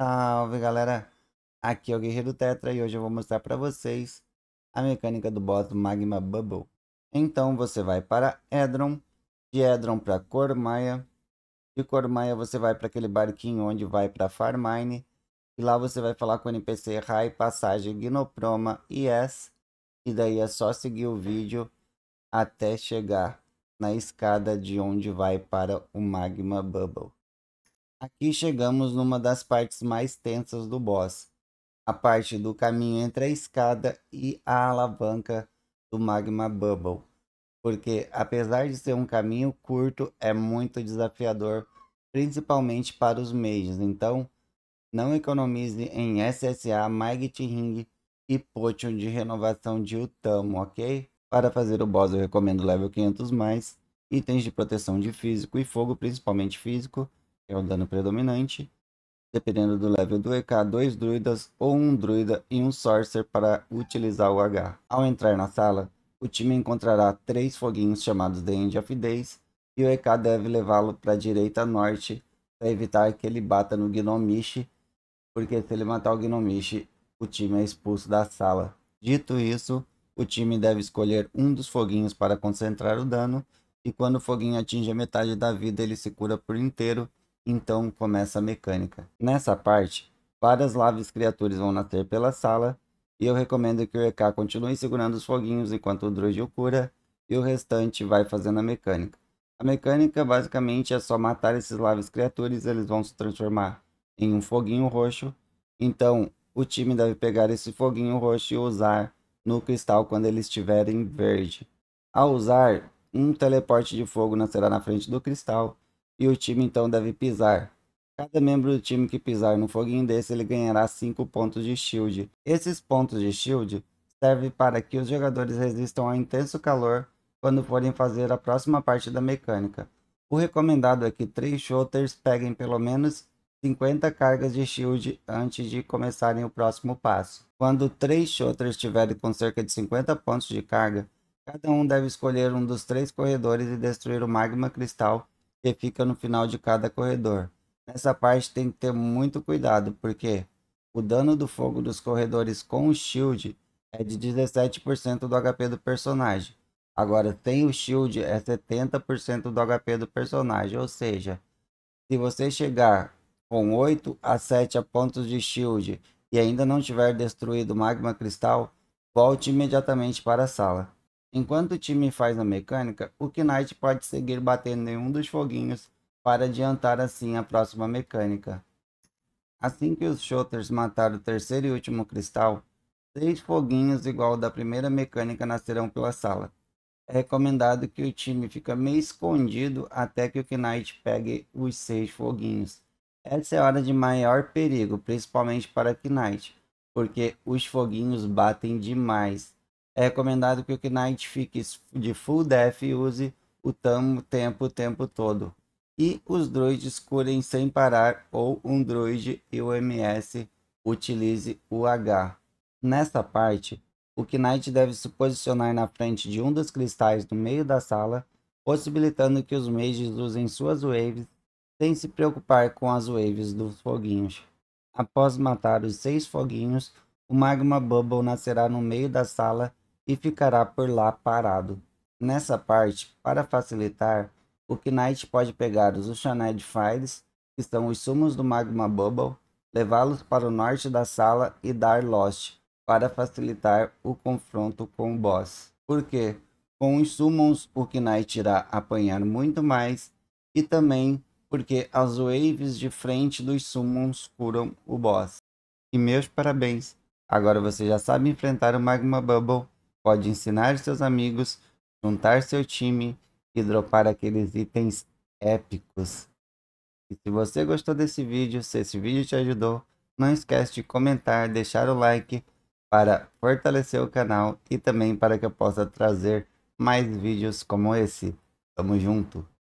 Salve galera, aqui é o Guerreiro Tetra e hoje eu vou mostrar para vocês a mecânica do boss Magma Bubble. Então você vai para Edron, de Edron para Cormaia, de Cormaia você vai para aquele barquinho onde vai para Farmine e lá você vai falar com o NPC Rai, Passagem, Gnoproma e Yes e daí é só seguir o vídeo até chegar na escada de onde vai para o Magma Bubble. Aqui chegamos numa das partes mais tensas do boss, a parte do caminho entre a escada e a alavanca do Magma Bubble, porque apesar de ser um caminho curto, é muito desafiador, principalmente para os mages, então não economize em SSA, Magit Ring e Potion de renovação de Utamo, ok? Para fazer o boss eu recomendo level 500+, mais, itens de proteção de físico e fogo, principalmente físico, é o dano predominante, dependendo do level do EK, dois druidas ou um druida e um sorcerer para utilizar o H. Ao entrar na sala, o time encontrará três foguinhos chamados The End of Days e o EK deve levá-lo para a direita norte para evitar que ele bata no Gnomish, porque se ele matar o Gnomish, o time é expulso da sala. Dito isso, o time deve escolher um dos foguinhos para concentrar o dano e quando o foguinho atinge a metade da vida ele se cura por inteiro então começa a mecânica. Nessa parte, várias laves criaturas vão nascer pela sala, e eu recomendo que o EK continue segurando os foguinhos enquanto o o cura, e o restante vai fazendo a mecânica. A mecânica basicamente é só matar esses laves criaturas, eles vão se transformar em um foguinho roxo, então o time deve pegar esse foguinho roxo e usar no cristal quando ele estiver em verde. Ao usar, um teleporte de fogo nascerá na frente do cristal, e o time então deve pisar. Cada membro do time que pisar no foguinho desse, ele ganhará 5 pontos de shield. Esses pontos de shield servem para que os jogadores resistam ao intenso calor quando forem fazer a próxima parte da mecânica. O recomendado é que três shooters peguem pelo menos 50 cargas de shield antes de começarem o próximo passo. Quando três shooters estiverem com cerca de 50 pontos de carga, cada um deve escolher um dos três corredores e destruir o magma cristal que fica no final de cada corredor. Nessa parte tem que ter muito cuidado, porque o dano do fogo dos corredores com o shield é de 17% do HP do personagem. Agora, tem o shield é 70% do HP do personagem, ou seja, se você chegar com 8 a 7 pontos de shield e ainda não tiver destruído o magma cristal, volte imediatamente para a sala. Enquanto o time faz a mecânica, o Knight pode seguir batendo em um dos foguinhos para adiantar assim a próxima mecânica. Assim que os Shooters mataram o terceiro e último cristal, seis foguinhos igual ao da primeira mecânica nascerão pela sala. É recomendado que o time fica meio escondido até que o Knight pegue os seis foguinhos. Essa é a hora de maior perigo, principalmente para Knight, porque os foguinhos batem demais é recomendado que o Knight fique de full def e use o tamo tempo o tempo todo. E os droids curem sem parar ou um droid e o MS utilize o H. Nessa parte, o Knight deve se posicionar na frente de um dos cristais no meio da sala, possibilitando que os mages usem suas waves sem se preocupar com as waves dos foguinhos. Após matar os seis foguinhos, o Magma Bubble nascerá no meio da sala e ficará por lá parado. Nessa parte, para facilitar, o Knight pode pegar os Ushaned Files, que são os sumos do Magma Bubble, levá-los para o norte da sala e dar Lost, para facilitar o confronto com o boss. Porque com os Summons o Knight irá apanhar muito mais e também porque as waves de frente dos Summons curam o boss. E meus parabéns! Agora você já sabe enfrentar o Magma Bubble pode ensinar seus amigos, juntar seu time e dropar aqueles itens épicos. E se você gostou desse vídeo, se esse vídeo te ajudou, não esquece de comentar, deixar o like para fortalecer o canal e também para que eu possa trazer mais vídeos como esse. Tamo junto!